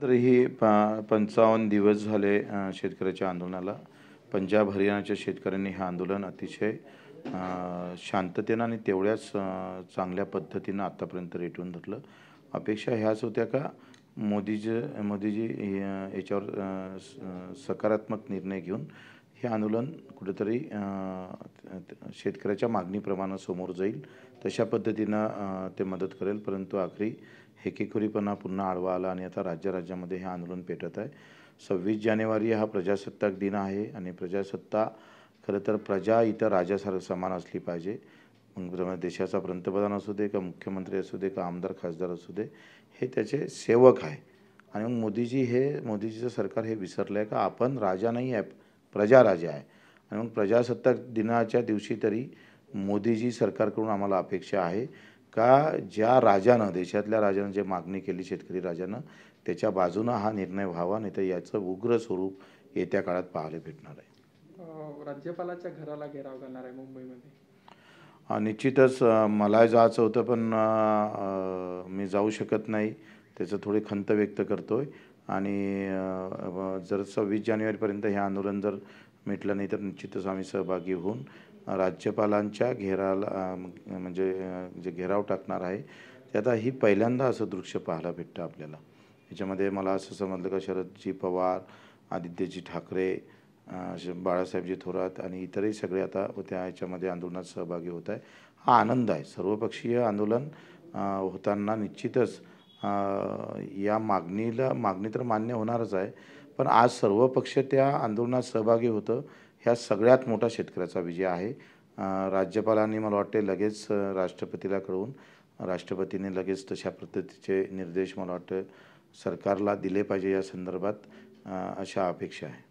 तरीही प पंचावन्न दिवस झाले शेतकऱ्याच्या आंदोलनाला पंजाब हरियाणाच्या शेतकऱ्यांनी हे आंदोलन अतिशय शांततेनं आणि तेवढ्याच चांगल्या पद्धतीनं आत्तापर्यंत रेटून धरलं अपेक्षा ह्याच होत्या का मोदीज मोदीजी याच्यावर सकारात्मक निर्णय घेऊन हे आंदोलन कुठेतरी शेतकऱ्याच्या मागणीप्रमाणे समोर जाईल तशा पद्धतीनं ते मदत करेल परंतु आखरी हेकेखोरीपणा पुन्हा आडवा आला आणि आता राज्य राज्यामध्ये हे आंदोलन पेटत आहे सव्वीस जानेवारी हा प्रजासत्ताक दिन आहे आणि प्रजासत्ता खरं तर प्रजा इतर राजासारखं समान असली पाहिजे मग देशाचा पंतप्रधान असू दे का मुख्यमंत्री असू दे का आमदार खासदार असू दे हे त्याचे सेवक आहे आणि मग मोदीजी हे मोदीजीचं सरकार हे विसरलं आहे का आपण राजा नाही आहे प्रजाराजा आहे आणि मग प्रजासत्ताक दिनाच्या दिवशी तरी मोदीजी सरकारकडून आम्हाला अपेक्षा आहे का ज्या राजानं देशातल्या राजानं जे मागणी केली शेतकरी राजानं त्याच्या बाजूनं हा निर्णय व्हावा नाही तर याचं उग्र स्वरूप येत्या काळात पाहायला भेटणार आहे राज्यपालाच्या घराला घेराव घालणार आहे मुंबईमध्ये निश्चितच मला जायचं होतं पण मी जाऊ शकत नाही त्याचं थोडी खंत व्यक्त करतोय आणि जर सव्वीस जानेवारीपर्यंत हे आंदोलन जर मिटलं नाही तर निश्चितच आम्ही सहभागी होऊन राज्यपालांच्या घेराला म्हणजे जे घेराव टाकणार आहे ते आता ही पहिल्यांदा असं दृश्य पाहायला भेटतं आपल्याला याच्यामध्ये मला असं समजलं का शरदजी पवार आदित्यजी ठाकरे बाळासाहेबजी थोरात आणि इतरही सगळे आता त्या याच्यामध्ये आंदोलनात सहभागी होत आहे हा आनंद आहे सर्वपक्षीय आंदोलन होताना निश्चितच या मागणीला मागणी तर मान्य होणारच आहे पण आज सर्व पक्ष त्या आंदोलनात सहभागी होतं ह्या सगळ्यात मोठा शेतकऱ्याचा विजय आहे राज्यपालांनी मला वाटते लगेच राष्ट्रपतीला कळवून राष्ट्रपतीने लगेच तशा पद्धतीचे निर्देश मला वाटतं सरकारला दिले पाहिजे या संदर्भात अशा अपेक्षा आहे